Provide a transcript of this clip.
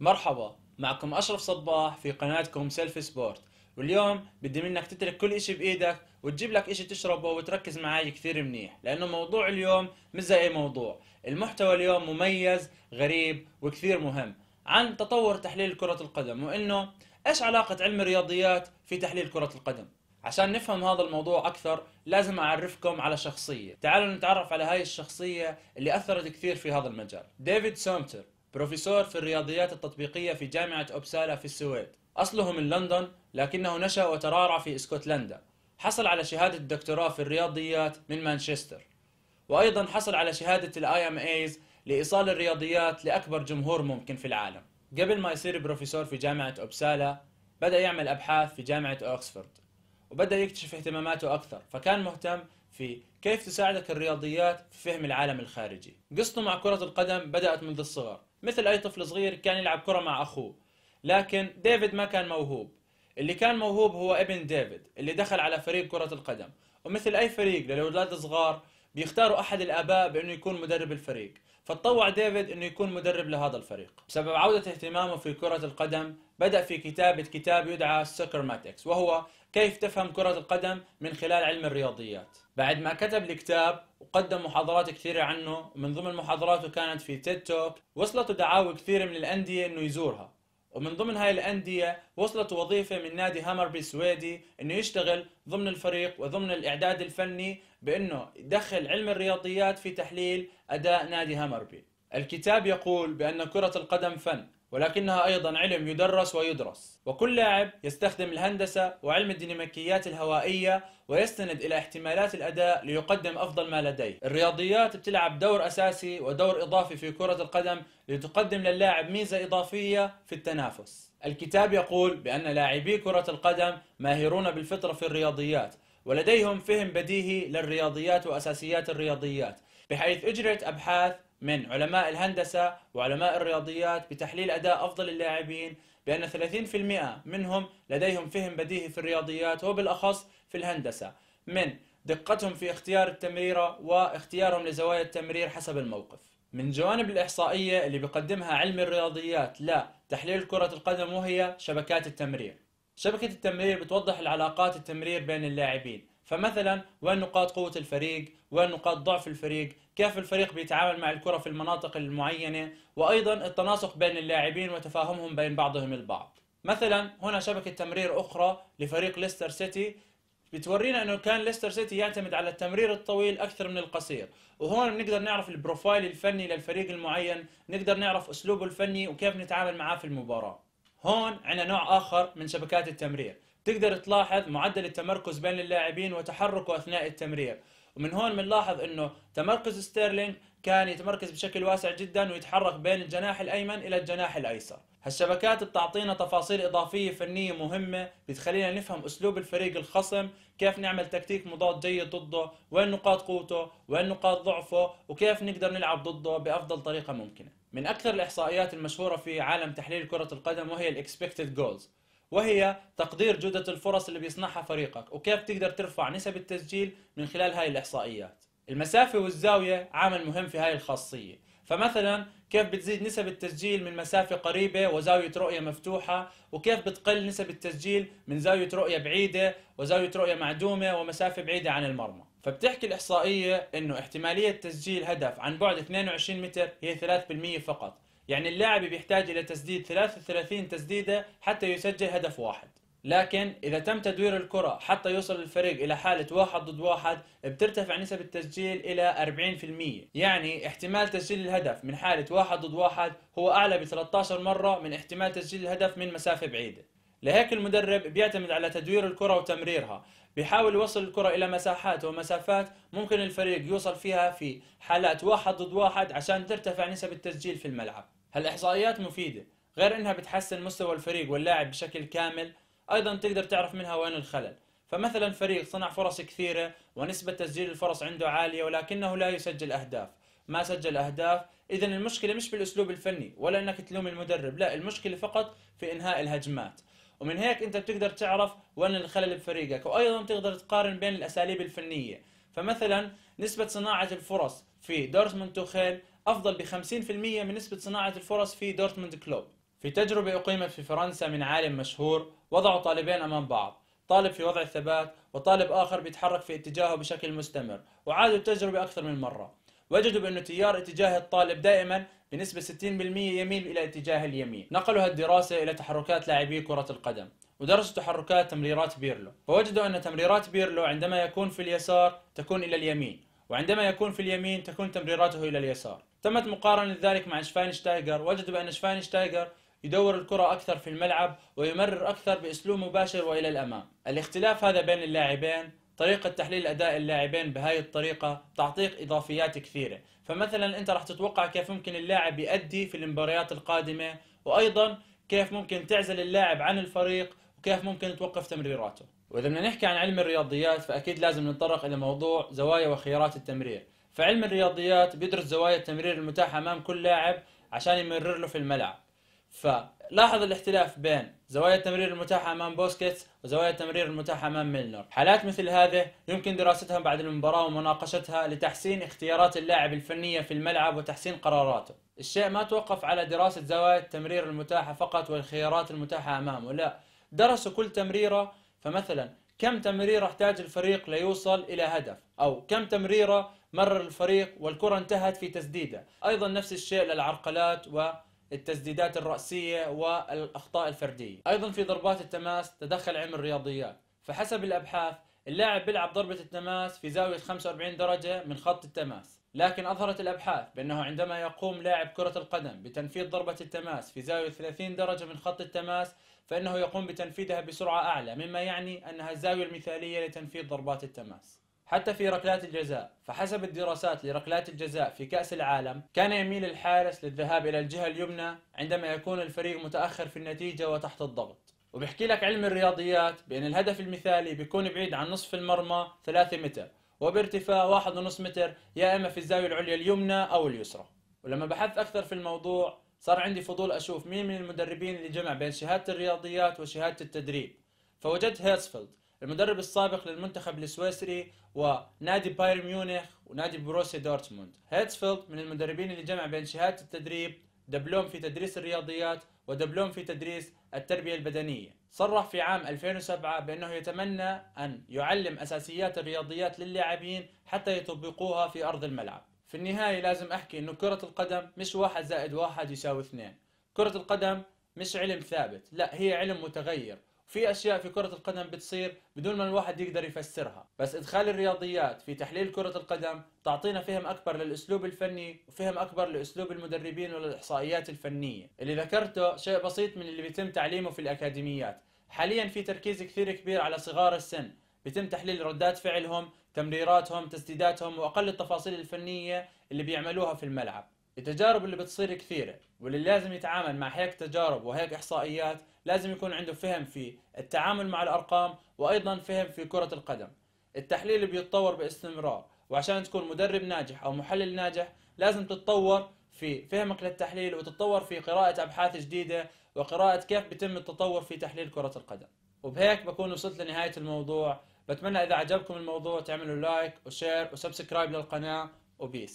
مرحبا معكم أشرف صباح في قناتكم سيلف سبورت واليوم بدي منك تترك كل اشي بايدك وتجيب لك اشي تشربه وتركز معي كثير منيح لانه موضوع اليوم مش زي اي موضوع المحتوى اليوم مميز غريب وكثير مهم عن تطور تحليل كرة القدم وانه ايش علاقة علم الرياضيات في تحليل كرة القدم عشان نفهم هذا الموضوع أكثر لازم أعرفكم على شخصية تعالوا نتعرف على هاي الشخصية اللي أثرت كثير في هذا المجال ديفيد سومتر بروفيسور في الرياضيات التطبيقية في جامعة أوبسالا في السويد أصله من لندن لكنه نشأ وترعرع في اسكتلندا حصل على شهادة الدكتوراه في الرياضيات من مانشستر وأيضا حصل على شهادة الاي ام ايز لإيصال الرياضيات لأكبر جمهور ممكن في العالم قبل ما يصير بروفيسور في جامعة أوبسالا بدأ يعمل أبحاث في جامعة أوكسفورد وبدأ يكتشف اهتماماته أكثر فكان مهتم في كيف تساعدك الرياضيات في فهم العالم الخارجي قصته مع كرة القدم بدأت منذ الصغر مثل اي طفل صغير كان يلعب كره مع اخوه لكن ديفيد ما كان موهوب اللي كان موهوب هو ابن ديفيد اللي دخل على فريق كره القدم ومثل اي فريق للاولاد الصغار بيختاروا احد الاباء بانه يكون مدرب الفريق فتطوع ديفيد انه يكون مدرب لهذا الفريق بسبب عوده اهتمامه في كره القدم بدا في كتابه كتاب يدعى سكرماتكس وهو كيف تفهم كرة القدم من خلال علم الرياضيات بعد ما كتب الكتاب وقدم محاضرات كثيرة عنه ومن ضمن محاضراته كانت في تيد توك وصلته دعاوى كثيرة من الأندية أنه يزورها ومن ضمن هاي الأندية وصلت وظيفة من نادي هامربي السويدي أنه يشتغل ضمن الفريق وضمن الإعداد الفني بأنه يدخل علم الرياضيات في تحليل أداء نادي هامربي الكتاب يقول بأن كرة القدم فن ولكنها أيضا علم يدرس ويدرس وكل لاعب يستخدم الهندسة وعلم الديناميكيات الهوائية ويستند إلى احتمالات الأداء ليقدم أفضل ما لديه الرياضيات بتلعب دور أساسي ودور إضافي في كرة القدم لتقدم للاعب ميزة إضافية في التنافس الكتاب يقول بأن لاعبي كرة القدم ماهرون بالفطرة في الرياضيات ولديهم فهم بديهي للرياضيات وأساسيات الرياضيات بحيث أجريت أبحاث من علماء الهندسة وعلماء الرياضيات بتحليل أداء أفضل اللاعبين بأن 30% منهم لديهم فهم بديهي في الرياضيات وبالأخص في الهندسة من دقتهم في اختيار التمريرة واختيارهم لزوايا التمرير حسب الموقف من جوانب الإحصائية اللي بقدمها علم الرياضيات لتحليل كرة القدم وهي شبكات التمرير شبكة التمرير بتوضح العلاقات التمرير بين اللاعبين فمثلا وين نقاط قوة الفريق وين نقاط ضعف الفريق كيف الفريق بيتعامل مع الكرة في المناطق المعينة وأيضا التناسق بين اللاعبين وتفاهمهم بين بعضهم البعض مثلا هنا شبكة تمرير أخرى لفريق ليستر سيتي بتورينا انه كان ليستر سيتي يعتمد على التمرير الطويل اكثر من القصير وهون بنقدر نعرف البروفايل الفني للفريق المعين نقدر نعرف اسلوبه الفني وكيف نتعامل معاه في المباراه هون عندنا نوع اخر من شبكات التمرير تقدر تلاحظ معدل التمركز بين اللاعبين وتحركه اثناء التمرير ومن هون بنلاحظ انه تمركز ستيرلينج كان يتمركز بشكل واسع جدا ويتحرك بين الجناح الايمن الى الجناح الايسر هالشبكات بتعطينا تفاصيل اضافيه فنيه مهمه بتخلينا نفهم اسلوب الفريق الخصم كيف نعمل تكتيك مضاد جيد ضده وين نقاط قوته وين نقاط ضعفه وكيف نقدر نلعب ضده بافضل طريقه ممكنه من اكثر الاحصائيات المشهوره في عالم تحليل كره القدم وهي الاكسبكتد جولز وهي تقدير جودة الفرص اللي بيصنعها فريقك وكيف تقدر ترفع نسب التسجيل من خلال هاي الإحصائيات المسافة والزاوية عامل مهم في هاي الخاصية فمثلا كيف بتزيد نسب التسجيل من مسافة قريبة وزاوية رؤية مفتوحة وكيف بتقل نسب التسجيل من زاوية رؤية بعيدة وزاوية رؤية معدومة ومسافة بعيدة عن المرمى فبتحكي الإحصائية أنه احتمالية تسجيل هدف عن بعد 22 متر هي 3% فقط يعني اللاعب بيحتاج إلى تسديد 33 تسديدة حتى يسجل هدف واحد لكن إذا تم تدوير الكرة حتى يوصل الفريق إلى حالة واحد ضد واحد بترتفع نسب التسجيل إلى 40% يعني احتمال تسجيل الهدف من حالة واحد ضد واحد هو أعلى ب 13 مرة من احتمال تسجيل الهدف من مسافة بعيدة لهيك المدرب بيعتمد على تدوير الكرة وتمريرها بيحاول يوصل الكرة إلى مساحات ومسافات ممكن الفريق يوصل فيها في حالات واحد ضد واحد عشان ترتفع نسب التسجيل في الملعب هالاحصائيات مفيده غير انها بتحسن مستوى الفريق واللاعب بشكل كامل ايضا تقدر تعرف منها وين الخلل فمثلا فريق صنع فرص كثيره ونسبه تسجيل الفرص عنده عاليه ولكنه لا يسجل اهداف ما سجل اهداف اذا المشكله مش بالاسلوب الفني ولا انك تلوم المدرب لا المشكله فقط في انهاء الهجمات ومن هيك انت بتقدر تعرف وين الخلل بفريقك وايضا تقدر تقارن بين الاساليب الفنيه فمثلا نسبه صناعه الفرص في دورتموند توخيل أفضل ب 50% من نسبة صناعة الفرص في دورتموند كلوب في تجربة أقيمت في فرنسا من عالم مشهور وضعوا طالبين أمام بعض طالب في وضع الثبات وطالب آخر بيتحرك في اتجاهه بشكل مستمر وعادوا التجربة أكثر من مرة وجدوا بأن تيار اتجاه الطالب دائما بنسبة 60% يميل إلى اتجاه اليمين نقلوا هالدراسة إلى تحركات لاعبي كرة القدم ودرسوا تحركات تمريرات بيرلو فوجدوا أن تمريرات بيرلو عندما يكون في اليسار تكون إلى اليمين وعندما يكون في اليمين تكون تمريراته إلى اليسار تمت مقارنة ذلك مع شفاينشتايجر وجدوا بأن شفاينشتايجر يدور الكرة أكثر في الملعب ويمرر أكثر بأسلوب مباشر وإلى الأمام الاختلاف هذا بين اللاعبين طريقة تحليل أداء اللاعبين بهاي الطريقة تعطيك إضافيات كثيرة فمثلا أنت راح تتوقع كيف ممكن اللاعب يأدي في المباريات القادمة وأيضا كيف ممكن تعزل اللاعب عن الفريق وكيف ممكن توقف تمريراته وإذا بدنا نحكي عن علم الرياضيات فأكيد لازم نتطرق إلى موضوع زوايا وخيارات التمرير فعلم الرياضيات بيدرس زوايا التمرير المتاحة أمام كل لاعب عشان يمرر له في الملعب فلاحظ الاختلاف بين زوايا التمرير المتاحة أمام بوسكيتس وزوايا التمرير المتاحة أمام ميلنر حالات مثل هذه يمكن دراستها بعد المباراة ومناقشتها لتحسين اختيارات اللاعب الفنية في الملعب وتحسين قراراته الشيء ما توقف على دراسة زوايا التمرير المتاحة فقط والخيارات المتاحة أمامه لا درسوا كل تمريرة فمثلا كم تمريرة احتاج الفريق ليوصل إلى هدف أو كم تمريرة مرر الفريق والكرة انتهت في تسديدة أيضا نفس الشيء للعرقلات و التسديدات الرأسية والأخطاء الفردية أيضا في ضربات التماس تدخل علم الرياضيات فحسب الأبحاث اللاعب بيلعب ضربة التماس في زاوية 45 درجة من خط التماس لكن أظهرت الأبحاث بأنه عندما يقوم لاعب كرة القدم بتنفيذ ضربة التماس في زاوية 30 درجة من خط التماس فإنه يقوم بتنفيذها بسرعة أعلى مما يعني أنها الزاوية المثالية لتنفيذ ضربات التماس حتى في ركلات الجزاء فحسب الدراسات لركلات الجزاء في كأس العالم كان يميل الحارس للذهاب إلى الجهة اليمنى عندما يكون الفريق متأخر في النتيجة وتحت الضغط وبحكي لك علم الرياضيات بأن الهدف المثالي بيكون بعيد عن نصف المرمى 3 متر وبارتفاع 1.5 متر يا إما في الزاوية العليا اليمنى أو اليسرى ولما بحثت أكثر في الموضوع صار عندي فضول اشوف مين من المدربين اللي جمع بين شهاده الرياضيات وشهاده التدريب فوجدت هيرسفيلد المدرب السابق للمنتخب السويسري ونادي بايرن ميونخ ونادي بروسيا دورتموند هيرسفيلد من المدربين اللي جمع بين شهاده التدريب دبلوم في تدريس الرياضيات ودبلوم في تدريس التربية البدنية صرح في عام 2007 بأنه يتمنى أن يعلم أساسيات الرياضيات للاعبين حتى يطبقوها في أرض الملعب في النهاية لازم أحكي إنه كرة القدم مش واحد زائد واحد يساوي اثنين كرة القدم مش علم ثابت لا هي علم متغير في اشياء في كره القدم بتصير بدون ما الواحد يقدر يفسرها بس ادخال الرياضيات في تحليل كره القدم تعطينا فهم اكبر للاسلوب الفني وفهم اكبر لاسلوب المدربين وللاحصائيات الفنيه اللي ذكرته شيء بسيط من اللي بيتم تعليمه في الاكاديميات حاليا في تركيز كثير كبير على صغار السن بيتم تحليل ردات فعلهم تمريراتهم تسديداتهم واقل التفاصيل الفنيه اللي بيعملوها في الملعب التجارب اللي بتصير كثيره واللي لازم يتعامل مع هيك تجارب وهيك احصائيات لازم يكون عنده فهم في التعامل مع الارقام وايضا فهم في كره القدم التحليل اللي بيتطور باستمرار وعشان تكون مدرب ناجح او محلل ناجح لازم تتطور في فهمك للتحليل وتتطور في قراءه ابحاث جديده وقراءه كيف بيتم التطور في تحليل كره القدم وبهيك بكون وصلت لنهايه الموضوع بتمنى اذا عجبكم الموضوع تعملوا لايك وشير وسبسكرايب للقناه وبيس